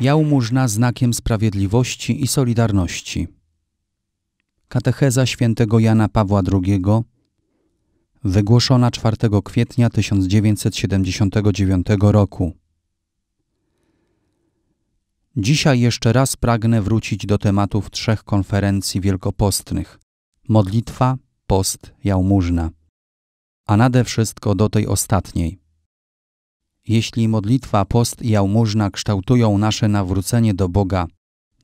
Jałmużna znakiem sprawiedliwości i solidarności. Katecheza świętego Jana Pawła II, wygłoszona 4 kwietnia 1979 roku. Dzisiaj jeszcze raz pragnę wrócić do tematów trzech konferencji wielkopostnych: modlitwa, post, jałmużna, a nade wszystko do tej ostatniej. Jeśli modlitwa, post i jałmużna kształtują nasze nawrócenie do Boga,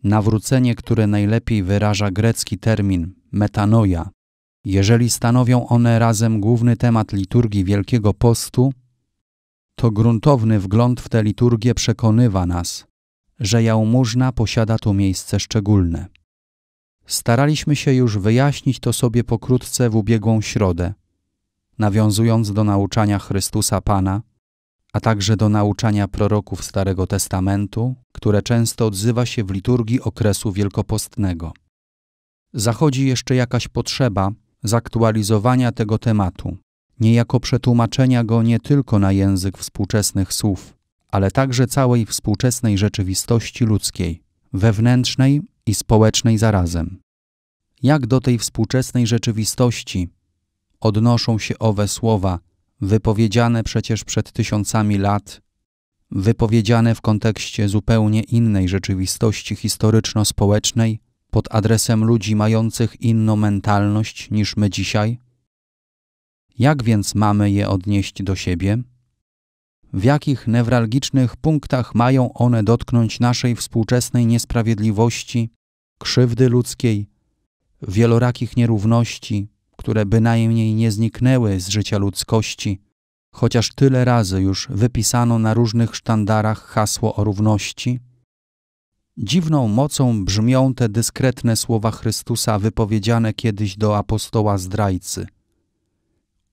nawrócenie, które najlepiej wyraża grecki termin metanoja, jeżeli stanowią one razem główny temat liturgii Wielkiego Postu, to gruntowny wgląd w tę liturgię przekonywa nas, że jałmużna posiada tu miejsce szczególne. Staraliśmy się już wyjaśnić to sobie pokrótce w ubiegłą środę, nawiązując do nauczania Chrystusa Pana – a także do nauczania proroków Starego Testamentu, które często odzywa się w liturgii okresu wielkopostnego. Zachodzi jeszcze jakaś potrzeba zaktualizowania tego tematu, niejako przetłumaczenia go nie tylko na język współczesnych słów, ale także całej współczesnej rzeczywistości ludzkiej, wewnętrznej i społecznej zarazem. Jak do tej współczesnej rzeczywistości odnoszą się owe słowa – wypowiedziane przecież przed tysiącami lat, wypowiedziane w kontekście zupełnie innej rzeczywistości historyczno-społecznej, pod adresem ludzi mających inną mentalność niż my dzisiaj? Jak więc mamy je odnieść do siebie? W jakich newralgicznych punktach mają one dotknąć naszej współczesnej niesprawiedliwości, krzywdy ludzkiej, wielorakich nierówności, które bynajmniej nie zniknęły z życia ludzkości, chociaż tyle razy już wypisano na różnych sztandarach hasło o równości? Dziwną mocą brzmią te dyskretne słowa Chrystusa wypowiedziane kiedyś do apostoła zdrajcy.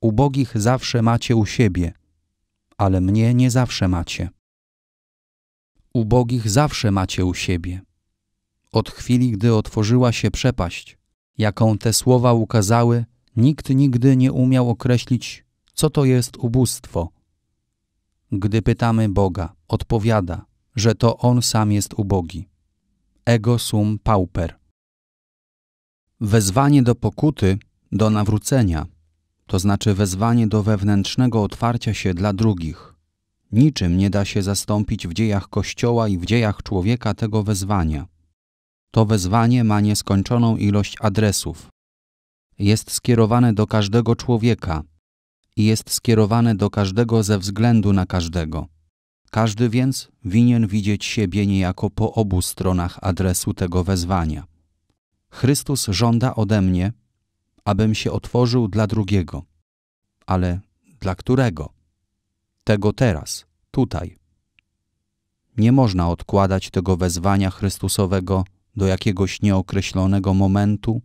Ubogich zawsze macie u siebie, ale mnie nie zawsze macie. Ubogich zawsze macie u siebie. Od chwili, gdy otworzyła się przepaść, jaką te słowa ukazały, Nikt nigdy nie umiał określić, co to jest ubóstwo. Gdy pytamy Boga, odpowiada, że to On sam jest ubogi. Ego sum pauper. Wezwanie do pokuty, do nawrócenia, to znaczy wezwanie do wewnętrznego otwarcia się dla drugich. Niczym nie da się zastąpić w dziejach Kościoła i w dziejach człowieka tego wezwania. To wezwanie ma nieskończoną ilość adresów jest skierowane do każdego człowieka i jest skierowane do każdego ze względu na każdego. Każdy więc winien widzieć siebie niejako po obu stronach adresu tego wezwania. Chrystus żąda ode mnie, abym się otworzył dla drugiego. Ale dla którego? Tego teraz, tutaj. Nie można odkładać tego wezwania Chrystusowego do jakiegoś nieokreślonego momentu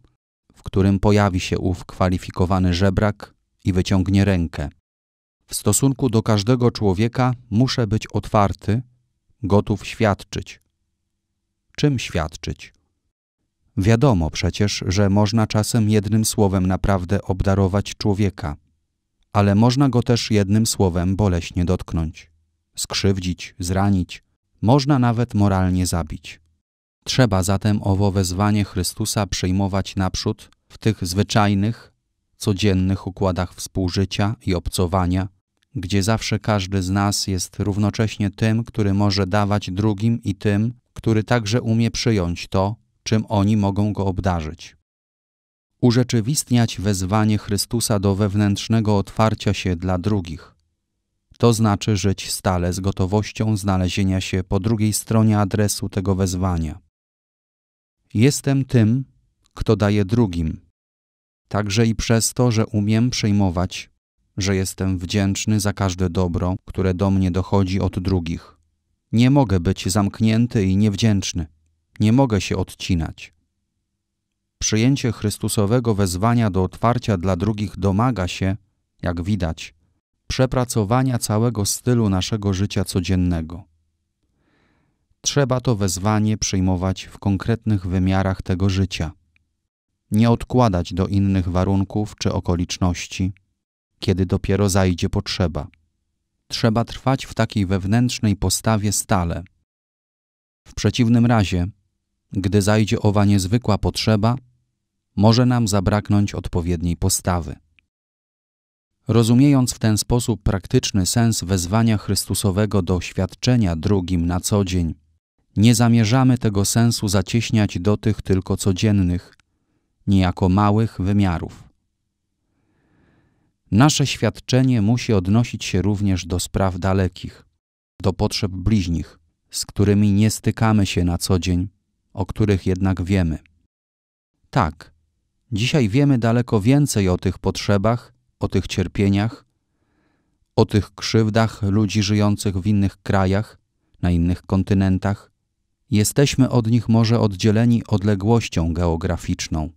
w którym pojawi się ów kwalifikowany żebrak i wyciągnie rękę. W stosunku do każdego człowieka muszę być otwarty, gotów świadczyć. Czym świadczyć? Wiadomo przecież, że można czasem jednym słowem naprawdę obdarować człowieka, ale można go też jednym słowem boleśnie dotknąć, skrzywdzić, zranić, można nawet moralnie zabić. Trzeba zatem owo wezwanie Chrystusa przyjmować naprzód w tych zwyczajnych, codziennych układach współżycia i obcowania, gdzie zawsze każdy z nas jest równocześnie tym, który może dawać drugim i tym, który także umie przyjąć to, czym oni mogą go obdarzyć. Urzeczywistniać wezwanie Chrystusa do wewnętrznego otwarcia się dla drugich. To znaczy żyć stale z gotowością znalezienia się po drugiej stronie adresu tego wezwania. Jestem tym, kto daje drugim. Także i przez to, że umiem przejmować, że jestem wdzięczny za każde dobro, które do mnie dochodzi od drugich. Nie mogę być zamknięty i niewdzięczny. Nie mogę się odcinać. Przyjęcie Chrystusowego wezwania do otwarcia dla drugich domaga się, jak widać, przepracowania całego stylu naszego życia codziennego trzeba to wezwanie przyjmować w konkretnych wymiarach tego życia, nie odkładać do innych warunków czy okoliczności, kiedy dopiero zajdzie potrzeba. Trzeba trwać w takiej wewnętrznej postawie stale. W przeciwnym razie, gdy zajdzie owa niezwykła potrzeba, może nam zabraknąć odpowiedniej postawy. Rozumiejąc w ten sposób praktyczny sens wezwania Chrystusowego do świadczenia drugim na co dzień nie zamierzamy tego sensu zacieśniać do tych tylko codziennych, niejako małych wymiarów. Nasze świadczenie musi odnosić się również do spraw dalekich, do potrzeb bliźnich, z którymi nie stykamy się na co dzień, o których jednak wiemy. Tak, dzisiaj wiemy daleko więcej o tych potrzebach, o tych cierpieniach, o tych krzywdach ludzi żyjących w innych krajach, na innych kontynentach, Jesteśmy od nich może oddzieleni odległością geograficzną,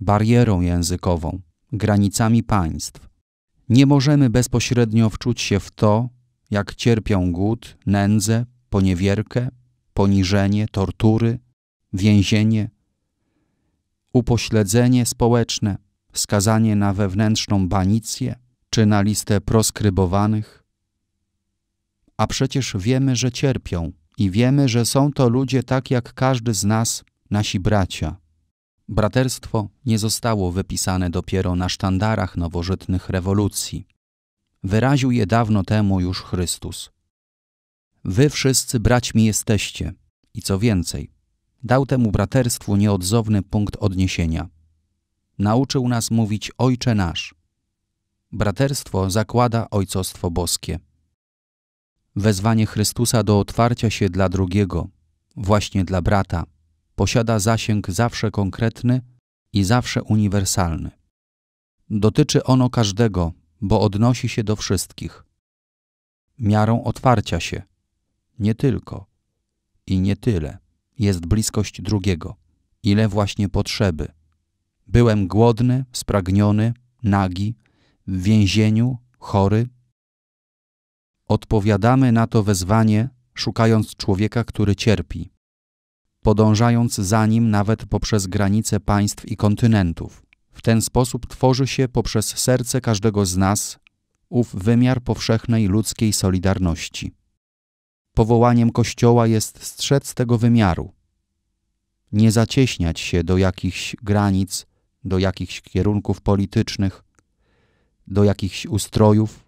barierą językową, granicami państw. Nie możemy bezpośrednio wczuć się w to, jak cierpią głód, nędzę, poniewierkę, poniżenie, tortury, więzienie, upośledzenie społeczne, skazanie na wewnętrzną banicję czy na listę proskrybowanych. A przecież wiemy, że cierpią, i wiemy, że są to ludzie tak jak każdy z nas, nasi bracia. Braterstwo nie zostało wypisane dopiero na sztandarach nowożytnych rewolucji. Wyraził je dawno temu już Chrystus. Wy wszyscy braćmi jesteście i co więcej, dał temu braterstwu nieodzowny punkt odniesienia. Nauczył nas mówić Ojcze nasz. Braterstwo zakłada Ojcostwo Boskie. Wezwanie Chrystusa do otwarcia się dla drugiego, właśnie dla brata, posiada zasięg zawsze konkretny i zawsze uniwersalny. Dotyczy ono każdego, bo odnosi się do wszystkich. Miarą otwarcia się, nie tylko i nie tyle, jest bliskość drugiego, ile właśnie potrzeby. Byłem głodny, spragniony, nagi, w więzieniu, chory, Odpowiadamy na to wezwanie, szukając człowieka, który cierpi, podążając za nim nawet poprzez granice państw i kontynentów. W ten sposób tworzy się poprzez serce każdego z nas ów wymiar powszechnej ludzkiej solidarności. Powołaniem Kościoła jest strzec tego wymiaru, nie zacieśniać się do jakichś granic, do jakichś kierunków politycznych, do jakichś ustrojów,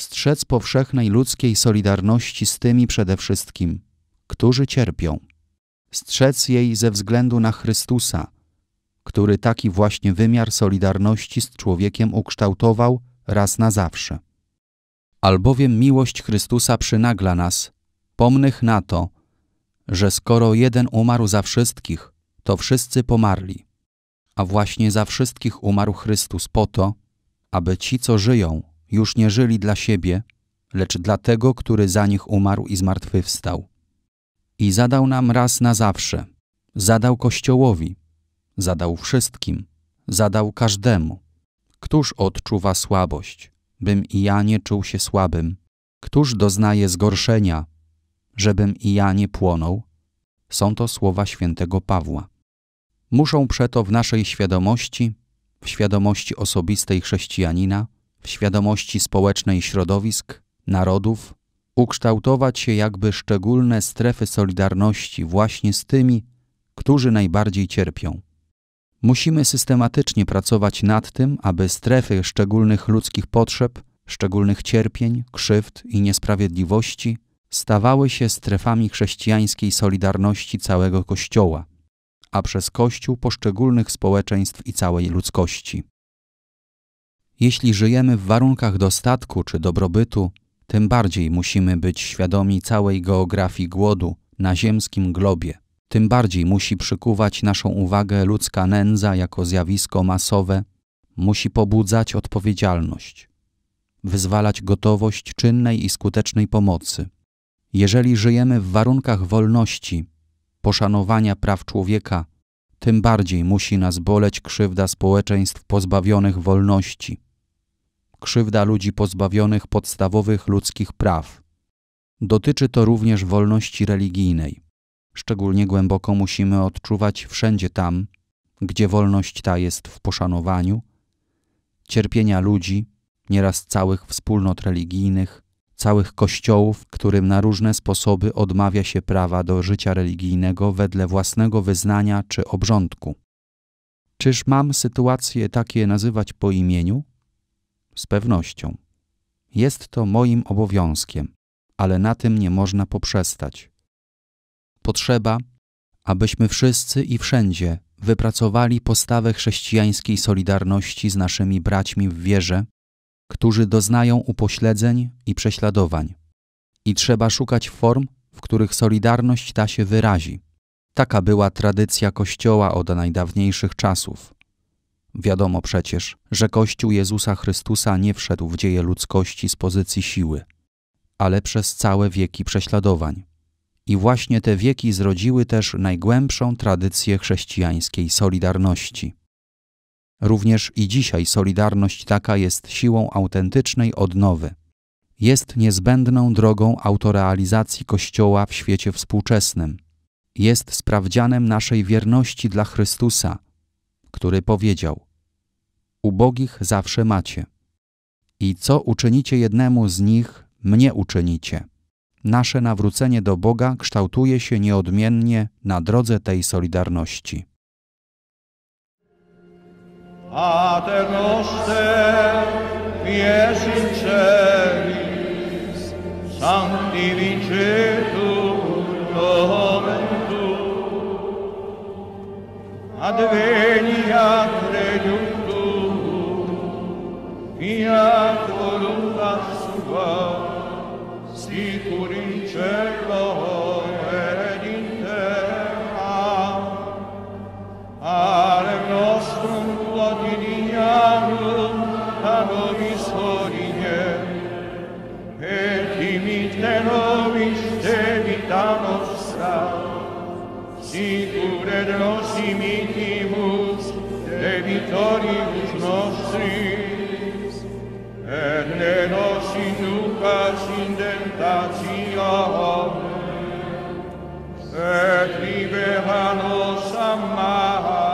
strzec powszechnej ludzkiej solidarności z tymi przede wszystkim, którzy cierpią. Strzec jej ze względu na Chrystusa, który taki właśnie wymiar solidarności z człowiekiem ukształtował raz na zawsze. Albowiem miłość Chrystusa przynagla nas, pomnych na to, że skoro jeden umarł za wszystkich, to wszyscy pomarli. A właśnie za wszystkich umarł Chrystus po to, aby ci, co żyją, już nie żyli dla siebie, lecz dla tego, który za nich umarł i zmartwychwstał. I zadał nam raz na zawsze, zadał Kościołowi, zadał wszystkim, zadał każdemu. Któż odczuwa słabość, bym i ja nie czuł się słabym? Któż doznaje zgorszenia, żebym i ja nie płonął? Są to słowa świętego Pawła. Muszą przeto w naszej świadomości, w świadomości osobistej chrześcijanina, w świadomości społecznej środowisk, narodów, ukształtować się jakby szczególne strefy solidarności właśnie z tymi, którzy najbardziej cierpią. Musimy systematycznie pracować nad tym, aby strefy szczególnych ludzkich potrzeb, szczególnych cierpień, krzywd i niesprawiedliwości stawały się strefami chrześcijańskiej solidarności całego Kościoła, a przez Kościół poszczególnych społeczeństw i całej ludzkości. Jeśli żyjemy w warunkach dostatku czy dobrobytu, tym bardziej musimy być świadomi całej geografii głodu na ziemskim globie. Tym bardziej musi przykuwać naszą uwagę ludzka nędza jako zjawisko masowe, musi pobudzać odpowiedzialność, wyzwalać gotowość czynnej i skutecznej pomocy. Jeżeli żyjemy w warunkach wolności, poszanowania praw człowieka, tym bardziej musi nas boleć krzywda społeczeństw pozbawionych wolności krzywda ludzi pozbawionych podstawowych ludzkich praw. Dotyczy to również wolności religijnej. Szczególnie głęboko musimy odczuwać wszędzie tam, gdzie wolność ta jest w poszanowaniu, cierpienia ludzi, nieraz całych wspólnot religijnych, całych kościołów, którym na różne sposoby odmawia się prawa do życia religijnego wedle własnego wyznania czy obrządku. Czyż mam sytuacje takie nazywać po imieniu? z pewnością. Jest to moim obowiązkiem, ale na tym nie można poprzestać. Potrzeba, abyśmy wszyscy i wszędzie wypracowali postawę chrześcijańskiej solidarności z naszymi braćmi w wierze, którzy doznają upośledzeń i prześladowań. I trzeba szukać form, w których solidarność ta się wyrazi. Taka była tradycja Kościoła od najdawniejszych czasów. Wiadomo przecież, że Kościół Jezusa Chrystusa nie wszedł w dzieje ludzkości z pozycji siły, ale przez całe wieki prześladowań. I właśnie te wieki zrodziły też najgłębszą tradycję chrześcijańskiej solidarności. Również i dzisiaj solidarność taka jest siłą autentycznej odnowy. Jest niezbędną drogą autorealizacji Kościoła w świecie współczesnym. Jest sprawdzianem naszej wierności dla Chrystusa – który powiedział: Ubogich zawsze macie. I co uczynicie jednemu z nich, mnie uczynicie. Nasze nawrócenie do Boga kształtuje się nieodmiennie na drodze tej solidarności. Pater noster, vies in Advenia regnum tuum fiat voluntas sua sicur in cielo et in terra ale nostrum quotidianum a nobis et imite nobis sicur ed nos imitimus debitoribus nostris, et ne nos inducas in tentatione, et libera nos a